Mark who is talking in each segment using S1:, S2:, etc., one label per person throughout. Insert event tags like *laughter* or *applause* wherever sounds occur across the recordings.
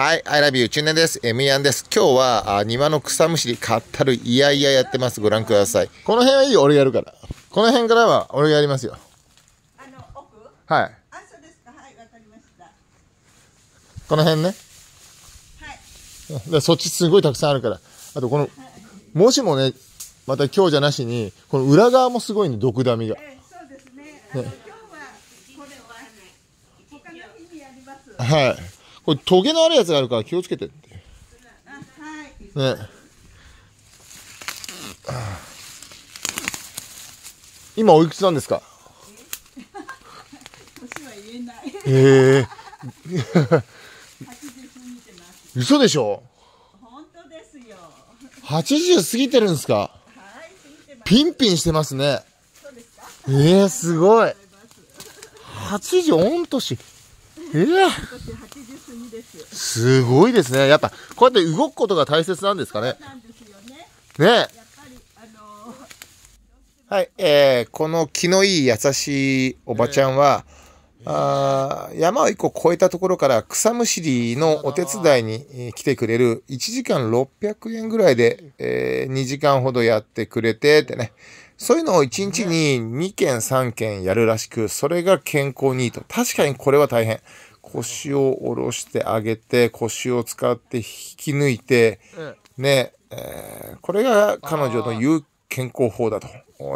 S1: はい、アイラビュー中年です。M ヤンです。今日は庭の草むしりかったるいやいややってます。ご覧ください。この辺はいいよ、俺やるから。この辺からは俺やりますよ。あの、奥はい。あ、そうですか。はい、わかりました。この辺ね。はい。だそっちすごいたくさんあるから。あとこの、はい、もしもね、また今日じゃなしに、この裏側もすごいね、毒ダミが。えー、そうですね。ね今日は、これは、ね、他の日にやります。はい。これ、トゲのあるやつがあるから気をつけてって。ね。今おいくつなんですかええー、*laughs* *laughs* 嘘でしょ本当で過ぎてるんですかピンピンしてますねええー、すごい80御年えー、すごいですね。やっぱ、こうやって動くことが大切なんですかね。ねはい、えー、この気のいい優しいおばちゃんは、えー、あ山を一個越えたところから草むしりのお手伝いに来てくれる1時間600円ぐらいで、えー、2時間ほどやってくれてってね、そういうのを1日に2件3件やるらしく、それが健康にいいと。確かにこれは大変。腰を下ろしてあげて、腰を使って引き抜いて、ね、えー、これが彼女の言う健康法だと。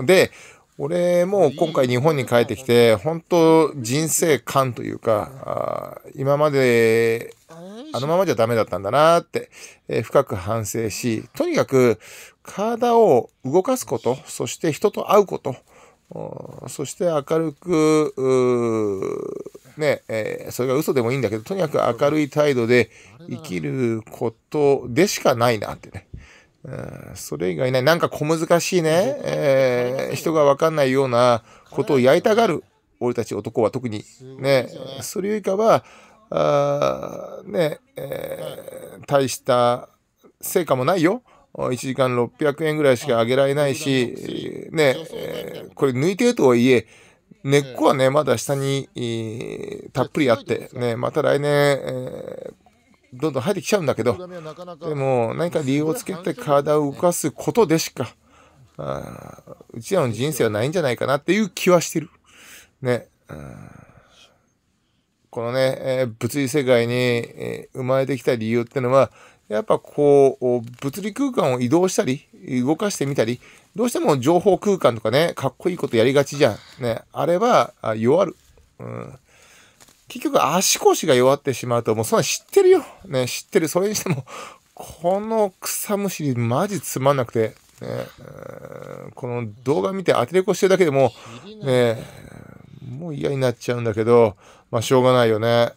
S1: で、俺も今回日本に帰ってきて、本当人生観というか、あ今まであのままじゃダメだったんだなって、えー、深く反省し、とにかく体を動かすこと、そして人と会うこと、そして明るく、ね、えー、それが嘘でもいいんだけど、とにかく明るい態度で生きることでしかないなってね。それ以外ね、なんか小難しいね、えー、人がわかんないようなことをやりたがる、俺たち男は特に。ね、それよりかは、あね、えー、大した成果もないよ。1時間600円ぐらいしか上げられないし、ね、えー、これ抜いてるとはいえ、根っこはね、まだ下に、たっぷりあって、ね、また来年、えーどんどん入ってきちゃうんだけど、でも何か理由をつけて体を動かすことでしか、うちらの人生はないんじゃないかなっていう気はしてる。ね。このね、物理世界に、え生まれてきた理由ってのは、やっぱこう、物理空間を移動したり、動かしてみたり、どうしても情報空間とかね、かっこいいことやりがちじゃん。ね、あれは弱る。うん結局足腰が弱ってしまうと、もうそんな知ってるよ。ね、知ってる。それにしても、この草むしりマジつまんなくて、ね、この動画見て当てれこしてるだけでもね、もう嫌になっちゃうんだけど、まあしょうがないよね。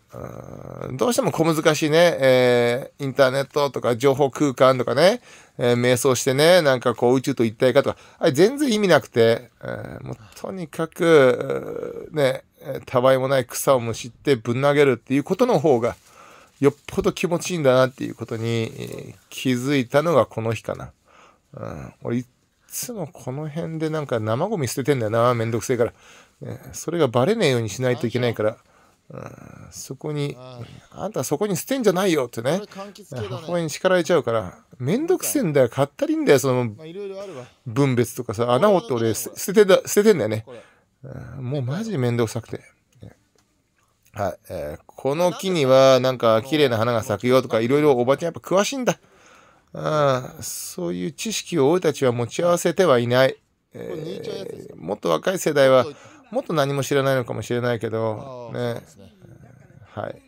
S1: どうしても小難しいね、えー、インターネットとか情報空間とかね、えー、瞑想してね、なんかこう宇宙と一体化とか、あれ全然意味なくて、えー、もうとにかく、ね、たわいもない草をむしってぶん投げるっていうことの方が、よっぽど気持ちいいんだなっていうことに気づいたのがこの日かな。うん、俺いつもこの辺でなんか生ゴミ捨ててんだよな、めんどくせえから。それがバレねえようにしないといけないから。うん、そこに、あんたそこに捨てんじゃないよってね、母親に叱られちゃうから、めんどくせえんだよ、買ったりんだよ、その、分別とかさ、穴をって俺捨ててんだよね。もうマジ面倒くさくて。はい。えー、この木には、なんか、綺麗な花が咲くよとか、いろいろおばちゃんやっぱ詳しいんだ。あそういう知識を俺たちは持ち合わせてはいない。えー、もっと若い世代は、もっと何も知らないのかもしれないけど、ね。はい。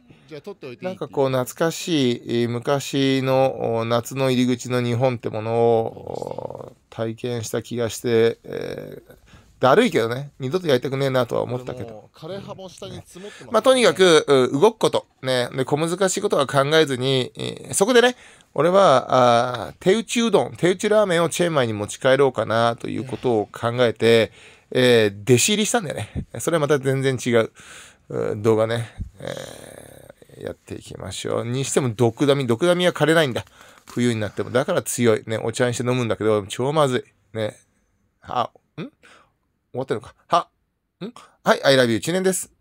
S1: なんかこう懐かしい昔の夏の入り口の日本ってものを体験した気がして、えー、だるいけどね、二度とやりたくねえなとは思ったけど。枯葉下に積もってまあ、とにかく、動くこと、ね、で、小難しいことは考えずに、そこでね、俺は、あ手打ちうどん、手打ちラーメンをチェーンマイに持ち帰ろうかなということを考えて、えー、弟子入りしたんだよね。それはまた全然違う動画ね、えー、やっていきましょう。にしても、毒ダミ、毒ダミは枯れないんだ。冬になっても。だから強い。ね、お茶にして飲むんだけど、超まずい。ね。あ、ん終わってるのか。は、んはい、I love you 知念です。